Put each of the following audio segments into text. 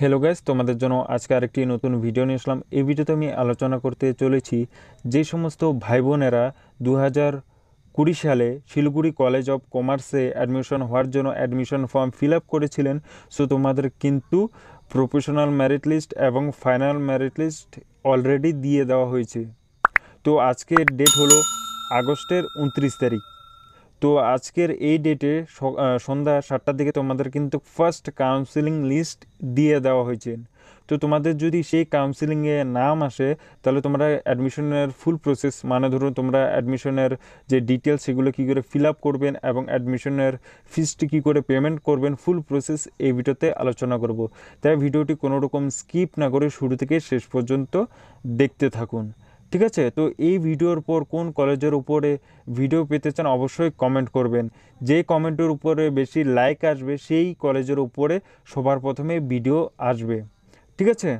hello guys তোমাদের জন্য আজকে আরেকটি নতুন ভিডিও নিয়ে আসলাম এই ভিডিওতে আমি আলোচনা করতে চলেছি যে সমস্ত ভাই বোনেরা দু কুড়ি সালে শিলিগুড়ি কলেজ অফ কমার্সে অ্যাডমিশন হওয়ার জন্য অ্যাডমিশন ফর্ম ফিল আপ করেছিলেন সো তোমাদের কিন্তু প্রফেশনাল ম্যারিট লিস্ট এবং ফাইনাল মেরিট লিস্ট অলরেডি দিয়ে দেওয়া হয়েছে তো আজকের ডেট হলো আগস্টের উনত্রিশ তারিখ তো আজকের এই ডেটে সন্ধ্যা সাতটার দিকে তোমাদের কিন্তু ফার্স্ট কাউন্সিলিং লিস্ট দিয়ে দেওয়া হয়েছে তো তোমাদের যদি সেই কাউন্সিলিংয়ে নাম আসে তাহলে তোমরা অ্যাডমিশনের ফুল প্রসেস মানে ধরুন তোমরা অ্যাডমিশনের যে ডিটেলস সেগুলো কী করে ফিল আপ করবেন এবং অ্যাডমিশনের ফিসটি কী করে পেমেন্ট করবেন ফুল প্রসেস এই ভিডিওতে আলোচনা করব তাই ভিডিওটি কোনো রকম স্কিপ না করে শুরু থেকে শেষ পর্যন্ত দেখতে থাকুন ঠিক আছে তো এই ভিডিওর পর কোন কলেজের উপরে ভিডিও পেতে চান অবশ্যই কমেন্ট করবেন যে কমেন্টের উপরে বেশি লাইক আসবে সেই কলেজের উপরে সবার প্রথমে ভিডিও আসবে ঠিক আছে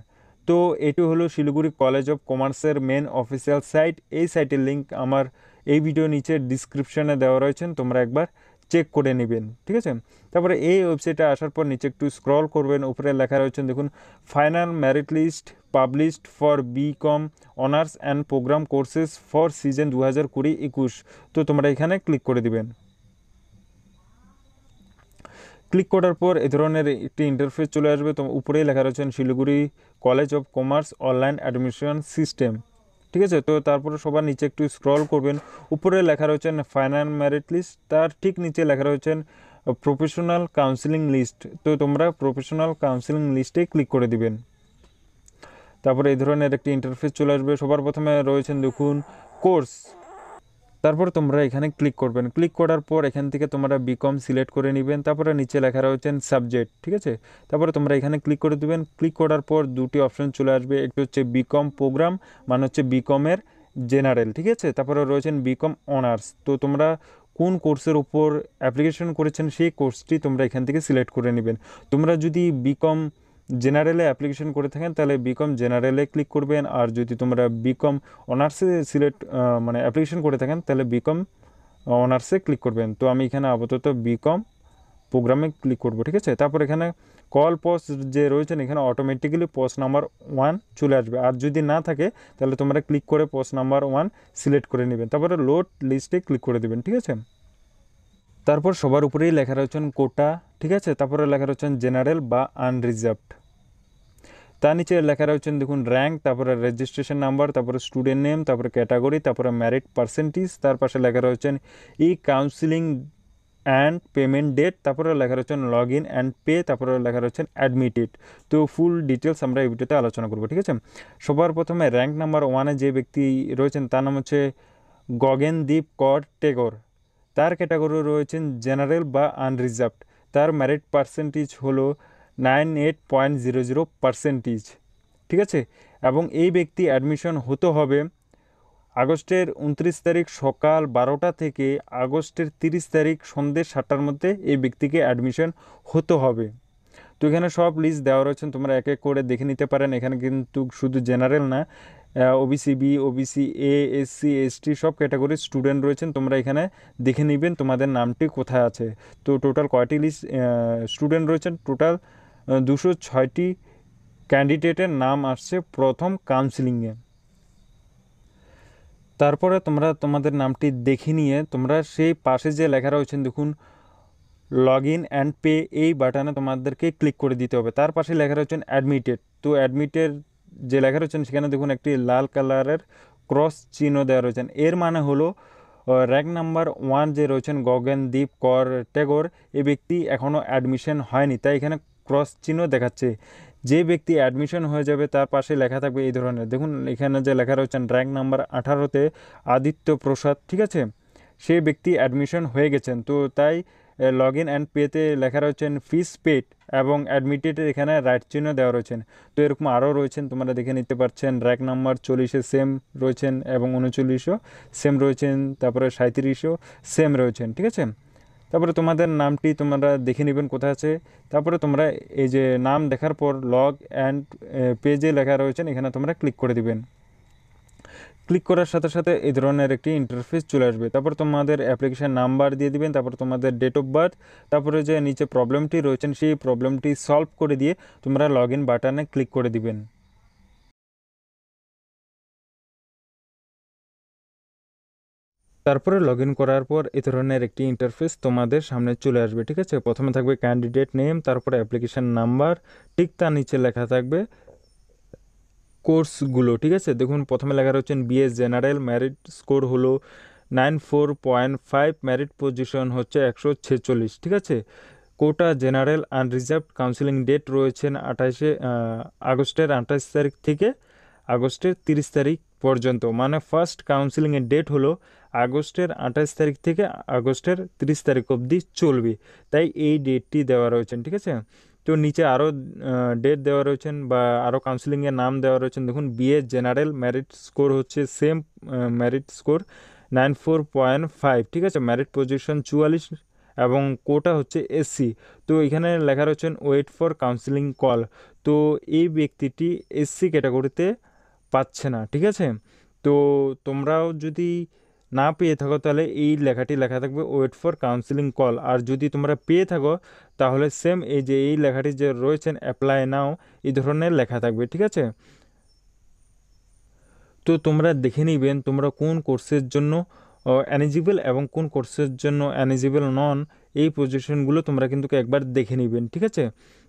তো এটি হলো শিলিগুড়ি কলেজ অফ কমার্সের মেন অফিসিয়াল সাইট এই সাইটের লিঙ্ক আমার এই ভিডিও নিচে ডিসক্রিপশানে দেওয়া রয়েছেন তোমরা একবার চেক করে নেবেন ঠিক আছে তারপরে এই ওয়েবসাইটে আসার পর নিচে একটু স্ক্রল করবেন উপরে লেখা রয়েছে দেখুন final merit list published for B Com honours and programme courses for season দু হাজার কুড়ি একুশ তো তোমরা এখানে ক্লিক করে দিবেন ক্লিক করার পর এ ধরনের একটি ইন্টারফেস চলে আসবে তো উপরেই লেখা রয়েছেন Siliguri college of commerce online admission system ঠিক আছে তো তারপরে সবার নিচে একটু স্ক্রল করবেন উপরে লেখা রয়েছেন ফাইনাল মেরিট লিস্ট তার ঠিক নিচে লেখা রয়েছেন প্রফেশনাল কাউন্সিলিং লিস্ট তো তোমরা প্রফেশনাল কাউন্সিলিং লিস্টে ক্লিক করে দিবেন তারপরে এই ধরনের একটি ইন্টারফেস চলে আসবে সবার প্রথমে রয়েছেন দেখুন কোর্স তারপর তোমরা এখানে ক্লিক করবেন ক্লিক করার পর এখান থেকে তোমরা বিকম সিলেক্ট করে নেবেন তারপরে নিচে লেখা রয়েছেন সাবজেক্ট ঠিক আছে তারপরে তোমরা এখানে ক্লিক করে দেবেন ক্লিক করার পর দুটি অপশন চলে আসবে একটি হচ্ছে বিকম প্রোগ্রাম মানে হচ্ছে বিকমের জেনারেল ঠিক আছে তারপরে রয়েছেন বিকম অনার্স তো তোমরা কোন কোর্সের উপর অ্যাপ্লিকেশন করেছেন সেই কোর্সটি তোমরা এখান থেকে সিলেক্ট করে নেবেন তোমরা যদি বিকম জেনারেলে অ্যাপ্লিকেশন করে থাকেন তাহলে বিকম জেনারেলে ক্লিক করবেন আর যদি তোমরা বিকম অনার্সে সিলেক্ট মানে অ্যাপ্লিকেশন করে থাকেন তাহলে বিকম অনার্সে ক্লিক করবেন তো আমি এখানে আপাতত বিকম প্রোগ্রামে ক্লিক করব ঠিক আছে তারপর এখানে কল পোস্ট যে রয়েছেন এখানে অটোমেটিক্যালি পোস্ট নাম্বার ওয়ান চলে আসবে আর যদি না থাকে তাহলে তোমরা ক্লিক করে পোস্ট নাম্বার ওয়ান সিলেক্ট করে নেবেন তারপরে লোড লিস্টে ক্লিক করে দেবেন ঠিক আছে তারপর সবার উপরেই লেখা রয়েছেন কোটা ঠিক আছে তারপরে লেখা রয়েছেন জেনারেল বা আনরিজার্ভড তার নিচে লেখা রয়েছেন দেখুন র্যাঙ্ক তারপরে রেজিস্ট্রেশন নাম্বার তারপরে স্টুডেন্ট নেম তারপরে ক্যাটাগরি তারপরে ম্যারিট পার্সেন্টেজ তার পাশে লেখা রয়েছেন e counselling and payment date তারপরে লেখা রয়েছেন লগ ইন অ্যান্ড পে তারপরে লেখা রয়েছেন অ্যাডমিটেড তো ফুল ডিটেলস আমরা এই ভিডিওতে আলোচনা করবো ঠিক আছে সবার প্রথমে র্যাঙ্ক নাম্বার ওয়ানে যে ব্যক্তি রয়েছেন তার নাম হচ্ছে গগেনদীপ কর টেগর তার ক্যাটাগরি রয়েছেন জেনারেল বা আনরিজার্ভড তার ম্যারিট পার্সেন্টেজ হলো nine eight point zero zero percentage ঠিক আছে এবং এই ব্যক্তি অ্যাডমিশন হতে হবে আগস্টের উনত্রিশ তারিখ সকাল বারোটা থেকে আগস্টের তিরিশ তারিখ সন্ধ্যে সাতটার মধ্যে এই ব্যক্তিকে অ্যাডমিশন হতে হবে তো এখানে সব লিস্ট দেওয়া রয়েছেন তোমরা এক এক করে দেখে নিতে পারেন এখানে কিন্তু শুধু জেনারেল না OBC B OBC A SC ST সব ক্যাটাগরির স্টুডেন্ট রয়েছেন তোমরা এখানে দেখে নেবেন তোমাদের নামটি কোথায় আছে তো টোটাল কয়টি লিস্ট স্টুডেন্ট রয়েছেন টোটাল দুশো ছয়টি ক্যান্ডিডেটের নাম আসছে প্রথম কাউন্সিলিংয়ে তারপরে তোমরা তোমাদের নামটি দেখে নিয়ে তোমরা সেই পাশে যে লেখা রয়েছেন দেখুন লগ ইন অ্যান্ড পে এই বাটনে তোমাদেরকে ক্লিক করে দিতে হবে তার পাশে লেখা রয়েছেন অ্যাডমিটেড তো অ্যাডমিটেড যে লেখা রয়েছেন সেখানে দেখুন একটি লাল কালারের ক্রস চিহ্ন দেওয়া রয়েছেন এর মানে হলো র্যাঙ্ক নাম্বার ওয়ান যে রয়েছেন গগনদীপ কর টেগর এ ব্যক্তি এখনও অ্যাডমিশন হয়নি তাই এখানে ক্রস চিহ্ন দেখাচ্ছে যে ব্যক্তি অ্যাডমিশন হয়ে যাবে তার পাশে লেখা থাকবে এই ধরনের দেখুন এখানে যে লেখা রয়েছেন র্যাঙ্ক নাম্বার আঠারোতে আদিত্য প্রসাদ ঠিক আছে সেই ব্যক্তি অ্যাডমিশন হয়ে গেছেন তো তাই লগ ইন অ্যান্ড পেতে লেখা রয়েছেন ফিস পেড এবং অ্যাডমিটেড এখানে রাইট চিহ্ন দেওয়া রয়েছেন তো এরকম আরও রয়েছেন তোমরা দেখে নিতে পারছেন র্যাক নাম্বার চল্লিশে সেম রয়েছেন এবং উনচল্লিশও সেম রয়েছেন তারপরে সাঁত্রিশও সেম রয়েছেন ঠিক আছে তারপরে তোমাদের নামটি তোমরা দেখে নেবেন কোথায় আছে তারপরে তোমরা এই যে নাম দেখার পর লগ অ্যান্ড পেজে লেখা রয়েছেন এখানে তোমরা ক্লিক করে দিবেন ক্লিক করার সাথে সাথে এই ধরনের একটি ইন্টারফেস চলে আসবে তারপর তোমাদের অ্যাপ্লিকেশান নাম্বার দিয়ে দিবেন তারপর তোমাদের ডেট অফ বার্থ তারপরে যে নিচে প্রবলেমটি রয়েছেন সেই প্রবলেমটি সলভ করে দিয়ে তোমরা লগ ইন বাটনে ক্লিক করে দিবেন তারপরে লগ ইন করার পর এ ধরনের একটি ইন্টারফেস তোমাদের সামনে চলে আসবে ঠিক আছে প্রথমে থাকবে ক্যান্ডিডেট নেম তারপরে অ্যাপ্লিকেশান নাম্বার ঠিক তার নিচে লেখা থাকবে কোর্সগুলো ঠিক আছে দেখুন প্রথমে লেখা রয়েছেন বিএস জেনারেল ম্যারিট স্কোর হলো nine four point five merit position হচ্ছে একশো ছেচল্লিশ ঠিক আছে quota general and reserve counselling date রয়েছেন আঠাশে আগস্টের আঠাশ তারিখ থেকে আগস্টের তিরিশ তারিখ পর্যন্ত মানে ফার্স্ট কাউন্সিলিংয়ের ডেট হলো আগস্টের আঠাশ তারিখ থেকে আগস্টের তিরিশ তারিখ অবধি চলবে তাই এই ডেটটি দেওয়া রয়েছেন ঠিক আছে তো নিচে আরও ডেট দেওয়া রয়েছেন বা আরও কাউন্সিলিংয়ের নাম দেওয়া রয়েছেন দেখুন বিএ জেনারেল ম্যারিট স্কোর হচ্ছে same merit score nine four point five ঠিক আছে ম্যারিট পজিশন চুয়াল্লিশ এবং কোটা হচ্ছে এসসি তো এখানে লেখা রয়েছেন ওয়েট ফর কাউন্সিলিং কল তো এই ব্যক্তিটি এসসি ক্যাটাগরিতে পাচ্ছে না ঠিক আছে তো তোমরাও যদি না পেয়ে থাকো তাহলে এই লেখাটি লেখা থাকবে ওয়েট ফর কাউন্সিলিং কল আর যদি তোমরা পেয়ে থাকো তাহলে সেম এই যে এই লেখাটি যে রয়েছেন অ্যাপ্লাই নাও এই ধরনের লেখা থাকবে ঠিক আছে তো তোমরা দেখে নিবেন তোমরা কোন কোর্সের জন্য অ্যানিজিবল এবং কোন কোর্সের জন্য অ্যানিজিবল নন এই পজিশনগুলো তোমরা কিন্তু একবার দেখে নিবেন ঠিক আছে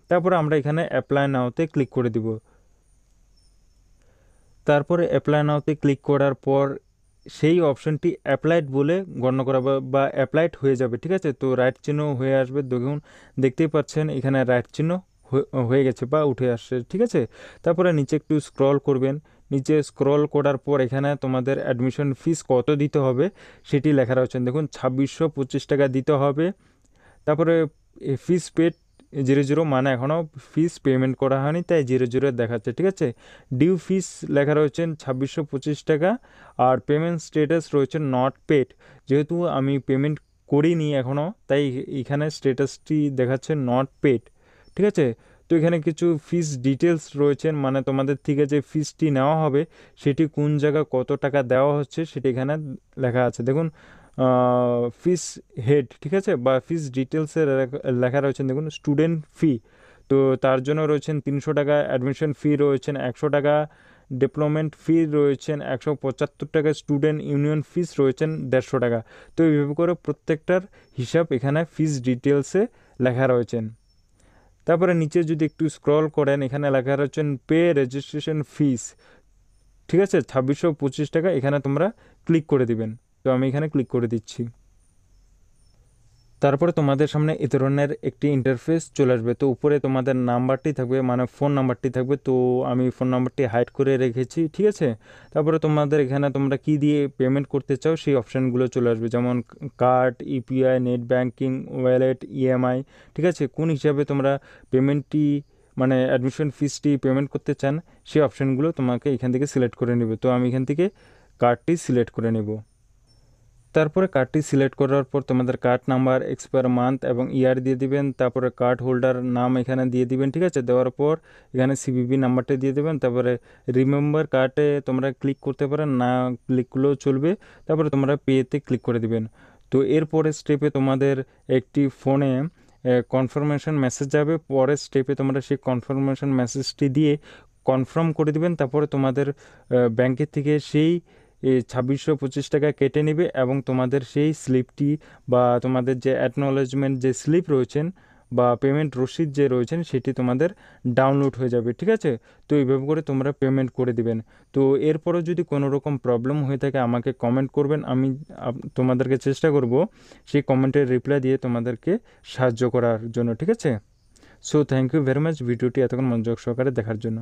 তারপরে আমরা এখানে অ্যাপ্লাই নাওতে ক্লিক করে দিব তারপরে অ্যাপ্লাই নাওতে ক্লিক করার পর সেই অপশনটি অ্যাপ্লাইড বলে গণ্য করা বা অ্যাপ্লাইড হয়ে যাবে ঠিক আছে তো রাইট চিহ্ন হয়ে আসবে দেখুন দেখতেই পাচ্ছেন এখানে রাইট চিহ্ন হয়ে গেছে বা উঠে আসছে ঠিক আছে তারপরে নিচে একটু স্ক্রল করবেন নিচে স্ক্রল করার পর এখানে তোমাদের অ্যাডমিশন ফিস কত দিতে হবে সেটি লেখা রয়েছে দেখুন ছাব্বিশশো পঁচিশ টাকা দিতে হবে তারপরে ফিস পেড জিরো জিরো মানে এখনও ফিস পেমেন্ট করা হয়নি তাই জিরো জিরো দেখাচ্ছে ঠিক আছে ডিউ ফিস লেখা রয়েছে ছাব্বিশশো পঁচিশ টাকা আর পেমেন্ট স্টেটাস রয়েছে নট পেড যেহেতু আমি পেমেন্ট করিনি এখনও তাই এখানে স্টেটাসটি দেখাচ্ছে নট পেড ঠিক আছে তো এখানে কিছু ফিস ডিটেলস রয়েছেন মানে তোমাদের থেকে যে ফিসটি নেওয়া হবে সেটি কোন জায়গা কত টাকা দেওয়া হচ্ছে সেটি এখানে লেখা আছে দেখুন ফিস হেড ঠিক আছে বা ফিস ডিটেলসে লেখা রয়েছেন দেখুন স্টুডেন্ট ফি তো তার জন্য রয়েছেন তিনশো টাকা অ্যাডমিশন ফি রয়েছেন একশো টাকা ডিপ্লোমেন্ট ফি রয়েছেন একশো পঁচাত্তর টাকা স্টুডেন্ট ইউনিয়ন ফিস রয়েছেন দেড়শো টাকা তো এইভাবে করে প্রত্যেকটার হিসাব এখানে ফিস ডিটেলসে লেখা রয়েছেন তারপরে নিচে যদি একটু স্ক্রল করেন এখানে লেখা রয়েছেন পে রেজিস্ট্রেশন ফিস ঠিক আছে ছাব্বিশশো পঁচিশ টাকা এখানে তোমরা ক্লিক করে দিবেন তো আমি এখানে ক্লিক করে দিচ্ছি তারপরে তোমাদের সামনে এ ধরনের একটি ইন্টারফেস চলে আসবে তো উপরে তোমাদের নাম্বারটি থাকবে মানে ফোন নাম্বারটি থাকবে তো আমি ফোন নাম্বারটি হাইড করে রেখেছি ঠিক আছে তারপরে তোমাদের এখানে তোমরা কি দিয়ে পেমেন্ট করতে চাও সেই অপশানগুলো চলে আসবে যেমন card UPI net banking wallet EMI ঠিক আছে কোন হিসাবে তোমরা পেমেন্টটি মানে অ্যাডমিশন ফিসটি পেমেন্ট করতে চান সেই অপশানগুলো তোমাকে এখান থেকে সিলেক্ট করে নেবে তো আমি এখান থেকে কার্ডটি সিলেক্ট করে নেবো তারপরে কার্ডটি সিলেক্ট করার পর তোমাদের কার্ড নাম্বার এক্সপায়ার মান্থ এবং ইয়ার দিয়ে দিবেন তারপরে কার্ড হোল্ডার নাম এখানে দিয়ে দিবেন ঠিক আছে দেওয়ার পর এখানে সিবিবি নাম্বারটা দিয়ে দেবেন তারপরে রিমেম্বার কার্ডে তোমরা ক্লিক করতে পারো না ক্লিক করলেও চলবে তারপরে তোমরা পেতে ক্লিক করে দিবেন তো এরপরের স্টেপে তোমাদের একটি ফোনে কনফার্মেশন মেসেজ যাবে পরের স্টেপে তোমরা সেই কনফার্মেশন মেসেজটি দিয়ে কনফার্ম করে দিবেন তারপরে তোমাদের ব্যাংকের থেকে সেই ছাব্বিশশো পঁচিশ টাকা কেটে নেবে এবং তোমাদের সেই স্লিপটি বা তোমাদের যে অ্যাকনোলেজমেন্ট যে স্লিপ রয়েছেন বা পেমেন্ট রসিদ যে রয়েছেন সেটি তোমাদের ডাউনলোড হয়ে যাবে ঠিক আছে তো এইভাবে করে তোমরা পেমেন্ট করে দিবেন তো এরপরও যদি কোনো রকম প্রবলেম হয়ে থাকে আমাকে কমেন্ট করবেন আমি তোমাদেরকে চেষ্টা করব সেই কমেন্টের রিপ্লাই দিয়ে তোমাদেরকে সাহায্য করার জন্য ঠিক আছে so thank you very much ভিডিওটি এতক্ষণ মনোযোগ সহকারে দেখার জন্য